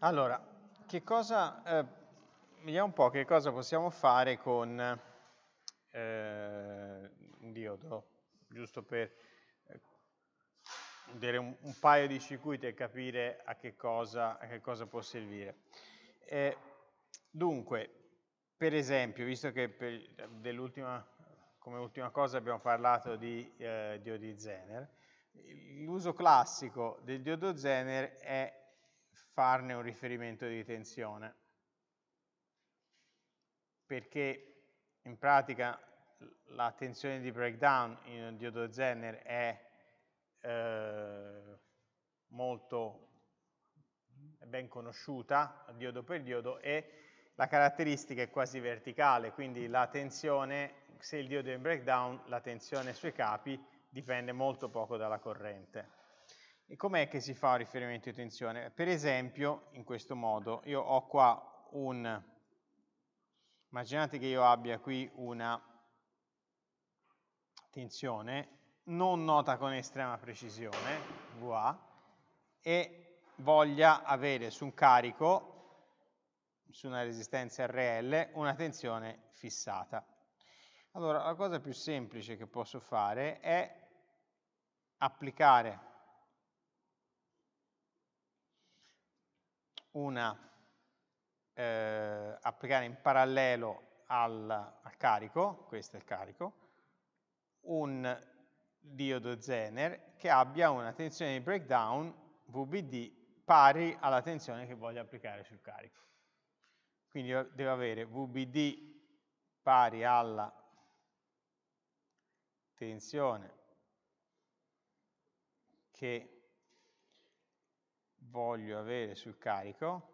Allora, che cosa, eh, vediamo un po' che cosa possiamo fare con eh, un diodo, giusto per eh, vedere un, un, paio di circuiti e capire a che cosa, a che cosa può servire. Eh, dunque, per esempio, visto che come ultima cosa abbiamo parlato di eh, diodi Zener, l'uso classico del diodo Zener è farne un riferimento di tensione, perché in pratica la tensione di breakdown in un diodo Zener è eh, molto ben conosciuta, diodo per diodo, e la caratteristica è quasi verticale, quindi la tensione, se il diodo è in breakdown, la tensione sui capi dipende molto poco dalla corrente. E com'è che si fa un riferimento di tensione? Per esempio, in questo modo, io ho qua un... Immaginate che io abbia qui una tensione non nota con estrema precisione, VA, e voglia avere su un carico, su una resistenza RL, una tensione fissata. Allora, la cosa più semplice che posso fare è applicare una, eh, applicare in parallelo al, al, carico, questo è il carico, un diodo Zener che abbia una tensione di breakdown VBD pari alla tensione che voglio applicare sul carico. Quindi devo avere VBD pari alla tensione che voglio avere sul carico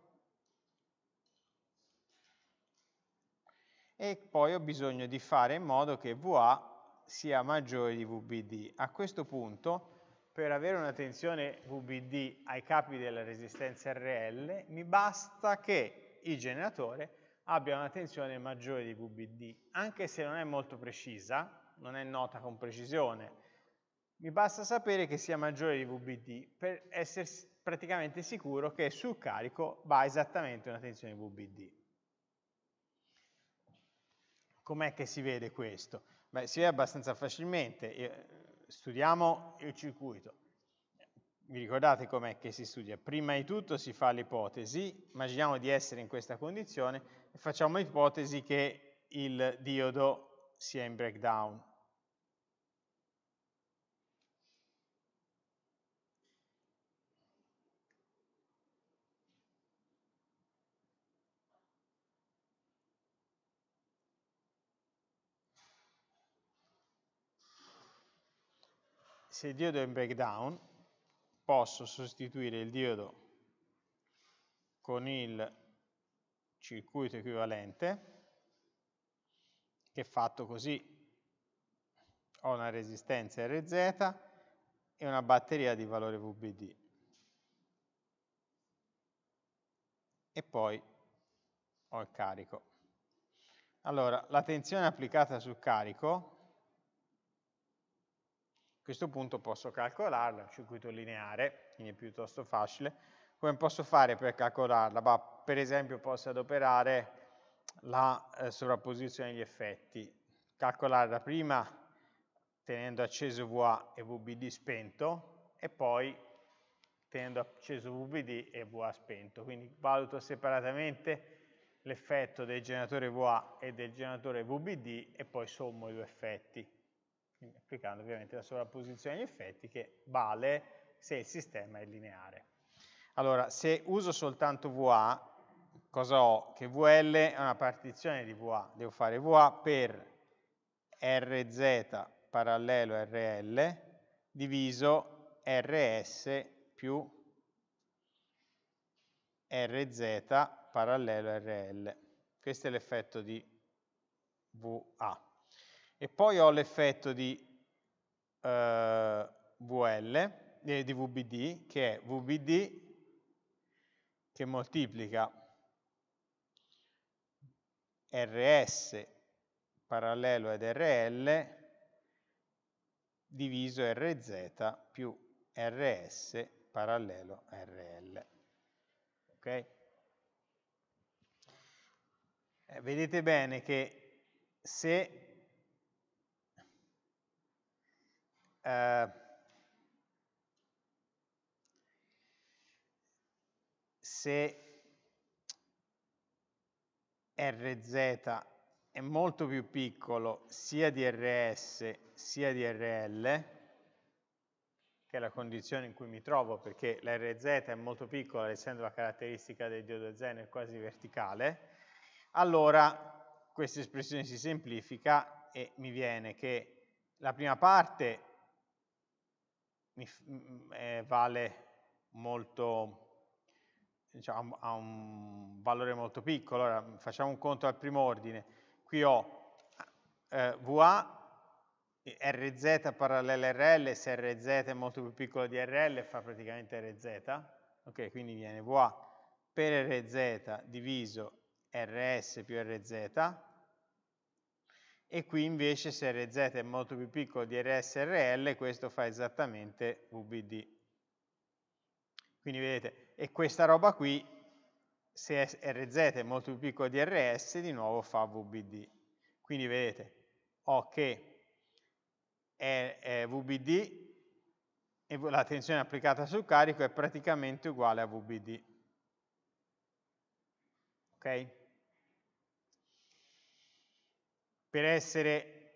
e poi ho bisogno di fare in modo che VA sia maggiore di VBD. A questo punto, per avere una tensione VBD ai capi della resistenza RL, mi basta che il generatore abbia una tensione maggiore di VBD, anche se non è molto precisa, non è nota con precisione, mi basta sapere che sia maggiore di VBD per essere praticamente sicuro che sul carico va esattamente una tensione VBD. Com'è che si vede questo? Beh, si vede abbastanza facilmente. Eh, studiamo il circuito. Vi ricordate com'è che si studia? Prima di tutto si fa l'ipotesi, immaginiamo di essere in questa condizione e facciamo l'ipotesi che il diodo sia in breakdown se il diodo è in breakdown, posso sostituire il diodo con il circuito equivalente, che fatto così ho una resistenza Rz e una batteria di valore VBD. E poi ho il carico. Allora, la tensione applicata sul carico a questo punto posso calcolarla, il circuito lineare, quindi è piuttosto facile. Come posso fare per calcolarla? Bah, per esempio posso adoperare la eh, sovrapposizione degli effetti. Calcolarla prima tenendo acceso VA e VBD spento e poi tenendo acceso VBD e VA spento. Quindi valuto separatamente l'effetto del generatore VA e del generatore VBD e poi sommo i due effetti quindi applicando ovviamente la sovrapposizione agli effetti che vale se il sistema è lineare. Allora, se uso soltanto VA, cosa ho? Che VL è una partizione di VA, devo fare VA per RZ parallelo RL diviso RS più RZ parallelo RL. Questo è l'effetto di VA e poi ho l'effetto di eh, VL, eh, di VBD, che è VBD che moltiplica RS parallelo ad RL diviso RZ più RS parallelo RL. Ok? Eh, vedete bene che se Eh, se RZ è molto più piccolo sia di RS sia di RL, che è la condizione in cui mi trovo, perché la RZ è molto piccola, essendo la caratteristica del diodo Zen quasi verticale, allora questa espressione si semplifica e mi viene che la prima parte eh, vale molto, diciamo, ha un valore molto piccolo. Allora, facciamo un conto al primo ordine. Qui ho eh, VA, RZ parallele RL, se RZ è molto più piccolo di RL fa praticamente RZ, ok, quindi viene VA per RZ diviso RS più RZ, e qui invece se RZ è molto più piccolo di RSRL questo fa esattamente VBD. Quindi vedete, e questa roba qui, se RZ è molto più piccolo di RS, di nuovo fa VBD. Quindi vedete, ho che è, è VBD e la tensione applicata sul carico è praticamente uguale a VBD. Ok? per essere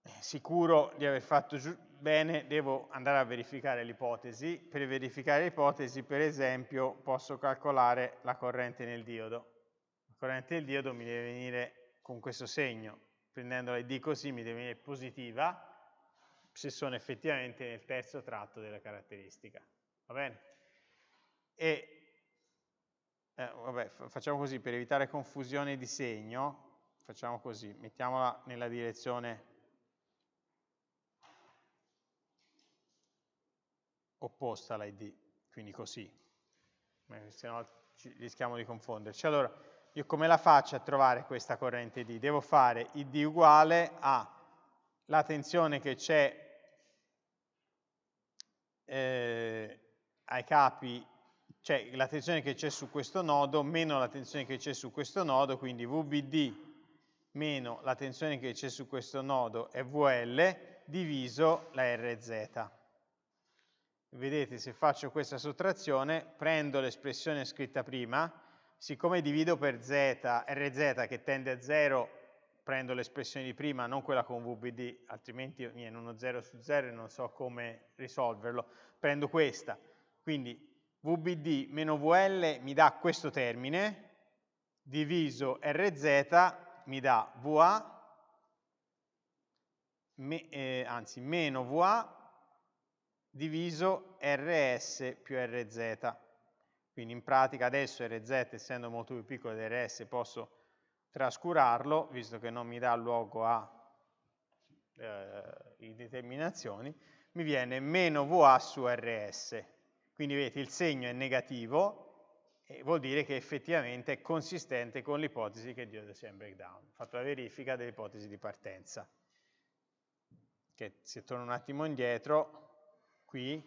eh, sicuro di aver fatto bene devo andare a verificare l'ipotesi. Per verificare l'ipotesi, per esempio, posso calcolare la corrente nel diodo. La corrente nel diodo mi deve venire con questo segno, prendendo la D così mi deve venire positiva, se sono effettivamente nel terzo tratto della caratteristica. Va bene? E eh, vabbè, facciamo così per evitare confusione di segno, facciamo così, mettiamola nella direzione opposta all'ID, quindi così, eh, se no rischiamo di confonderci. Allora, io come la faccio a trovare questa corrente D? Devo fare ID uguale alla tensione che c'è eh, ai capi, cioè la tensione che c'è su questo nodo meno la tensione che c'è su questo nodo, quindi VBD meno la tensione che c'è su questo nodo è VL diviso la RZ. Vedete se faccio questa sottrazione prendo l'espressione scritta prima, siccome divido per Z, RZ che tende a 0 prendo l'espressione di prima, non quella con VBD, altrimenti viene uno 0 su 0 e non so come risolverlo, prendo questa. Quindi VBD meno VL mi dà questo termine, diviso RZ mi dà VA, me, eh, anzi meno VA diviso RS più RZ. Quindi in pratica adesso RZ, essendo molto più piccolo di RS, posso trascurarlo, visto che non mi dà luogo a eh, determinazioni, mi viene meno VA su RS. Quindi vedete il segno è negativo, e vuol dire che effettivamente è consistente con l'ipotesi che Dio sia in breakdown. Ho fatto la verifica dell'ipotesi di partenza. Che se torno un attimo indietro, qui,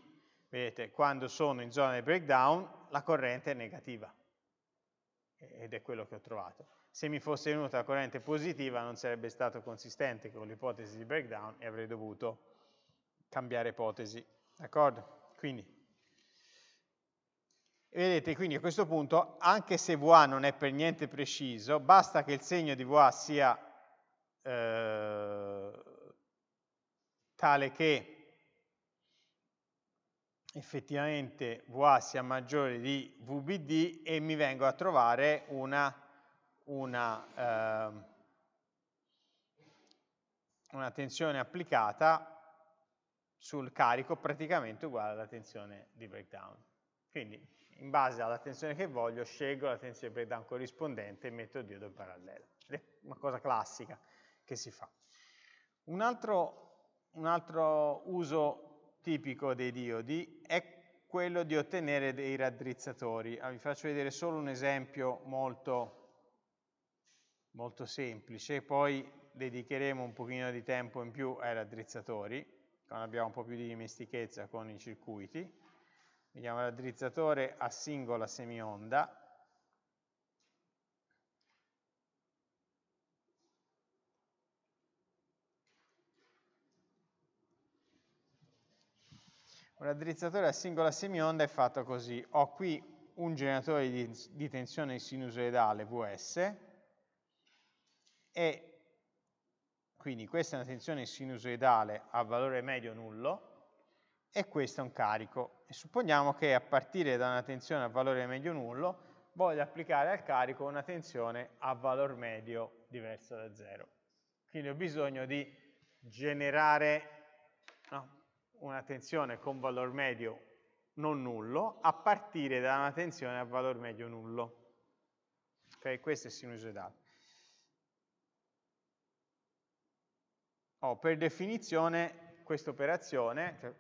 vedete, quando sono in zona di breakdown, la corrente è negativa. Ed è quello che ho trovato se mi fosse venuta la corrente positiva non sarebbe stato consistente con l'ipotesi di breakdown e avrei dovuto cambiare ipotesi, d'accordo? Quindi vedete, quindi a questo punto, anche se VA non è per niente preciso, basta che il segno di VA sia eh, tale che effettivamente VA sia maggiore di VBD e mi vengo a trovare una, una, eh, una tensione applicata sul carico praticamente uguale alla tensione di breakdown. Quindi in base alla tensione che voglio scelgo la tensione per breakdown corrispondente e metto il diodo in parallelo. È una cosa classica che si fa. Un altro, un altro uso tipico dei diodi è quello di ottenere dei raddrizzatori. Ah, vi faccio vedere solo un esempio molto, molto semplice, poi dedicheremo un pochino di tempo in più ai raddrizzatori, quando abbiamo un po' più di dimestichezza con i circuiti vediamo l'adrizzatore a singola semionda, Un raddrizzatore a singola semionda è fatto così. Ho qui un generatore di, di tensione sinusoidale Vs e quindi questa è una tensione sinusoidale a valore medio nullo e questo è un carico. E supponiamo che a partire da una tensione a valore medio nullo voglio applicare al carico una tensione a valore medio diverso da zero. Quindi ho bisogno di generare no, una tensione con valore medio non nullo a partire da una tensione a valore medio nullo. Ok, questo è sinusoidale. Oh, per definizione questa operazione, cioè,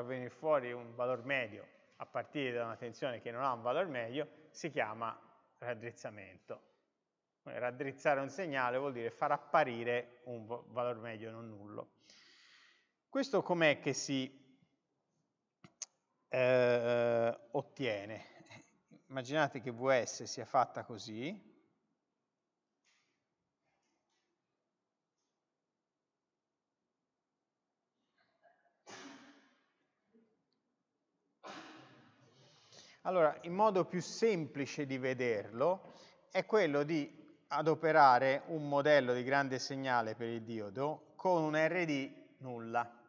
far venire fuori un valore medio a partire da una tensione che non ha un valore medio si chiama raddrizzamento. Raddrizzare un segnale vuol dire far apparire un valore medio non nullo. Questo com'è che si eh, ottiene? Immaginate che VS sia fatta così, Allora, il modo più semplice di vederlo è quello di adoperare un modello di grande segnale per il diodo con un RD nulla.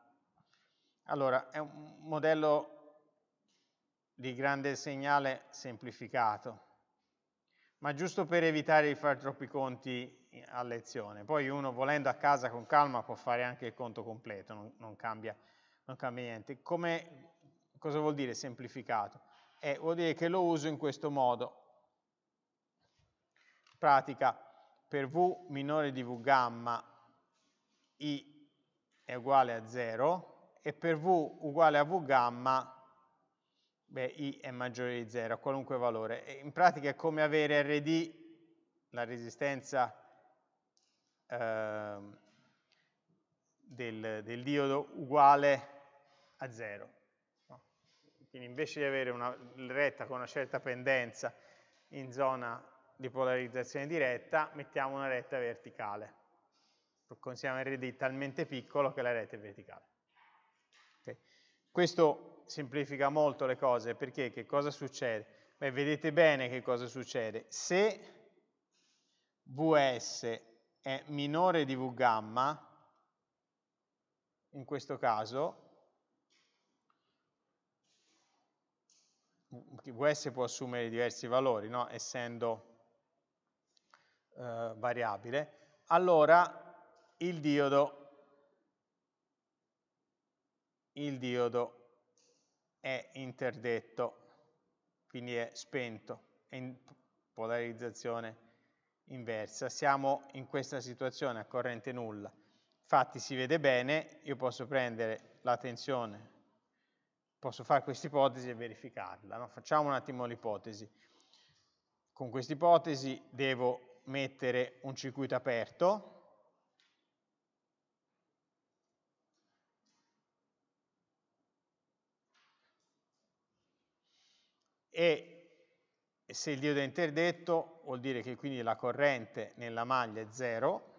Allora, è un modello di grande segnale semplificato, ma giusto per evitare di fare troppi conti a lezione. Poi uno volendo a casa con calma può fare anche il conto completo, non, non, cambia, non cambia, niente. Come, cosa vuol dire semplificato? e eh, vuol dire che lo uso in questo modo. In pratica, per V minore di V gamma I è uguale a 0 e per V uguale a V gamma beh, I è maggiore di 0 a qualunque valore. E in pratica è come avere RD, la resistenza eh, del, del diodo, uguale a 0. Quindi invece di avere una retta con una certa pendenza in zona di polarizzazione diretta, mettiamo una retta verticale. Consideriamo RD talmente piccolo che la retta è verticale. Okay. Questo semplifica molto le cose, perché che cosa succede? Beh, vedete bene che cosa succede. Se Vs è minore di V gamma, in questo caso vs può assumere diversi valori, no? essendo eh, variabile, allora il diodo, il diodo è interdetto, quindi è spento, è in polarizzazione inversa. Siamo in questa situazione a corrente nulla. Infatti si vede bene, io posso prendere la tensione posso fare questa ipotesi e verificarla. No? Facciamo un attimo l'ipotesi. Con questa ipotesi devo mettere un circuito aperto, e se il diodo è interdetto vuol dire che quindi la corrente nella maglia è 0,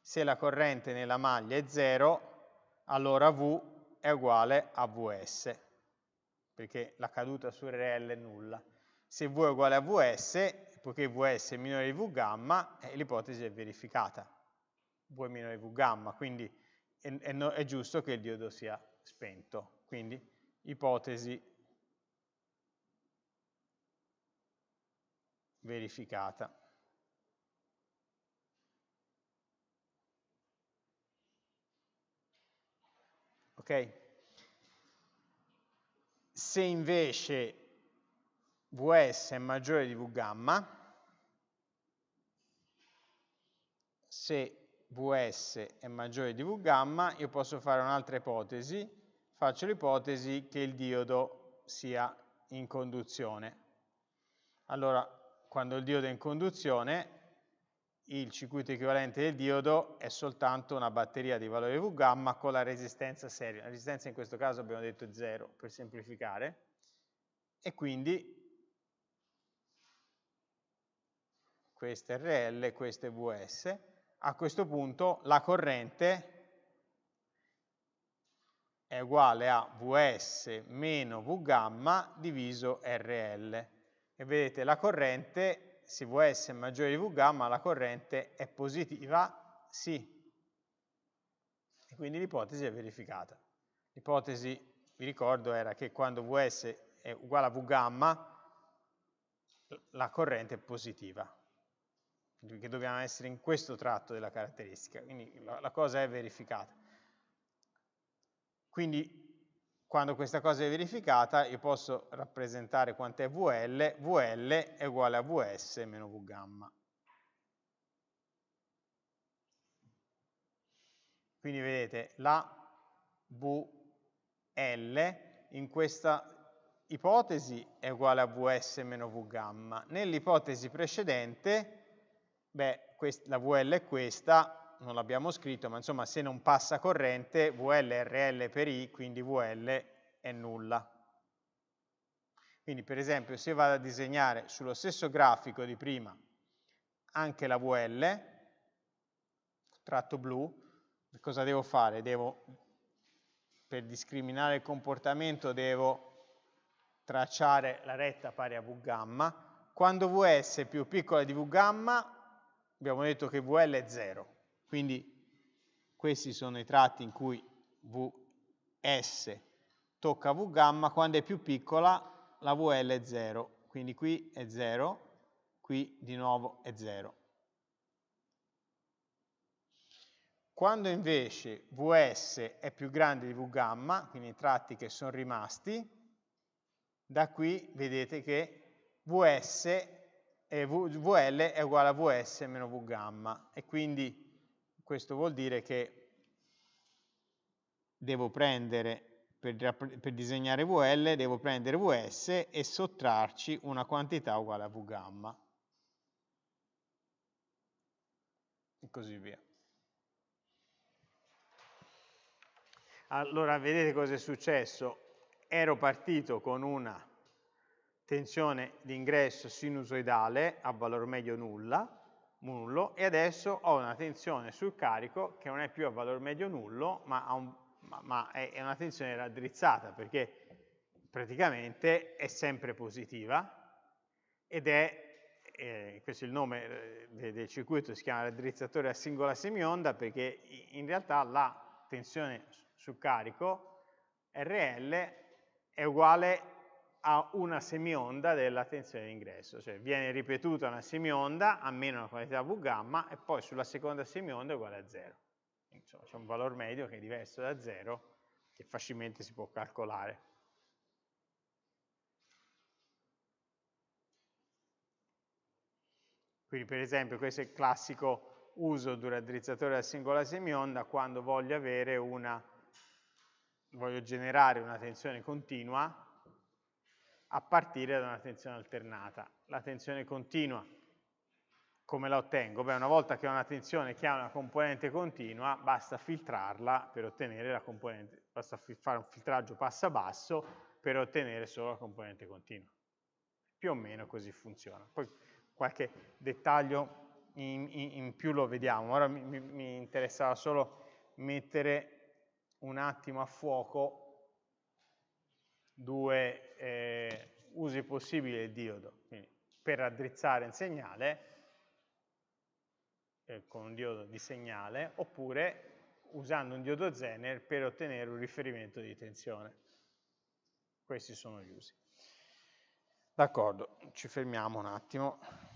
se la corrente nella maglia è 0 allora V è uguale a Vs, perché la caduta su RL è nulla. Se V è uguale a Vs, poiché Vs è minore di V gamma, eh, l'ipotesi è verificata. V è minore di V gamma, quindi è, è, no, è giusto che il diodo sia spento. Quindi ipotesi verificata. Ok? Se invece Vs è maggiore di V gamma, se Vs è maggiore di V gamma, io posso fare un'altra ipotesi, faccio l'ipotesi che il diodo sia in conduzione. Allora, quando il diodo è in conduzione, il circuito equivalente del diodo è soltanto una batteria di valore V gamma con la resistenza serie. La resistenza in questo caso abbiamo detto 0 per semplificare e quindi questa è RL, questa è VS. A questo punto la corrente è uguale a VS meno V gamma diviso RL. E vedete la corrente se Vs è maggiore di V gamma la corrente è positiva? Sì. E quindi l'ipotesi è verificata. L'ipotesi, vi ricordo, era che quando Vs è uguale a V gamma, la corrente è positiva. Perché dobbiamo essere in questo tratto della caratteristica. Quindi la, la cosa è verificata. Quindi quando questa cosa è verificata io posso rappresentare quant'è VL, VL è uguale a VS meno V gamma. Quindi vedete la VL in questa ipotesi è uguale a Vs meno V gamma. Nell'ipotesi precedente, beh, la VL è questa, non l'abbiamo scritto, ma insomma se non passa corrente, VL è RL per I, quindi VL è nulla. Quindi per esempio se vado a disegnare sullo stesso grafico di prima anche la VL, tratto blu, cosa devo fare? Devo, per discriminare il comportamento devo tracciare la retta pari a V gamma, quando Vs è più piccola di V gamma abbiamo detto che VL è 0. Quindi questi sono i tratti in cui Vs tocca V gamma, quando è più piccola la VL è 0, quindi qui è 0, qui di nuovo è 0. Quando invece Vs è più grande di V gamma, quindi i tratti che sono rimasti, da qui vedete che Vs, eh, v, VL è uguale a Vs meno V gamma e quindi questo vuol dire che devo prendere, per, per disegnare VL, devo prendere VS e sottrarci una quantità uguale a V gamma. E così via. Allora, vedete cosa è successo? Ero partito con una tensione d'ingresso sinusoidale a valore medio nulla, nullo e adesso ho una tensione sul carico che non è più a valore medio nullo ma, un, ma, ma è, è una tensione raddrizzata perché praticamente è sempre positiva ed è eh, questo è il nome eh, del, del circuito, si chiama raddrizzatore a singola semionda perché in realtà la tensione sul carico RL è uguale a una semionda della tensione d'ingresso, cioè viene ripetuta una semionda a meno una quantità V gamma e poi sulla seconda semionda è uguale a 0. Insomma, c'è un valore medio che è diverso da 0 che facilmente si può calcolare. Quindi per esempio questo è il classico uso di un raddrizzatore a singola semionda quando voglio, una, voglio generare una tensione continua a partire da una tensione alternata. La tensione continua, come la ottengo? Beh, una volta che ho una tensione che ha una componente continua, basta filtrarla per ottenere la componente, basta fare un filtraggio passa basso per ottenere solo la componente continua. Più o meno così funziona. Poi qualche dettaglio in, in, in più lo vediamo. Ora mi, mi interessava solo mettere un attimo a fuoco due eh, usi possibili del diodo. Quindi per raddrizzare un segnale, eh, con un diodo di segnale, oppure usando un diodo Zener per ottenere un riferimento di tensione. Questi sono gli usi. D'accordo, ci fermiamo un attimo.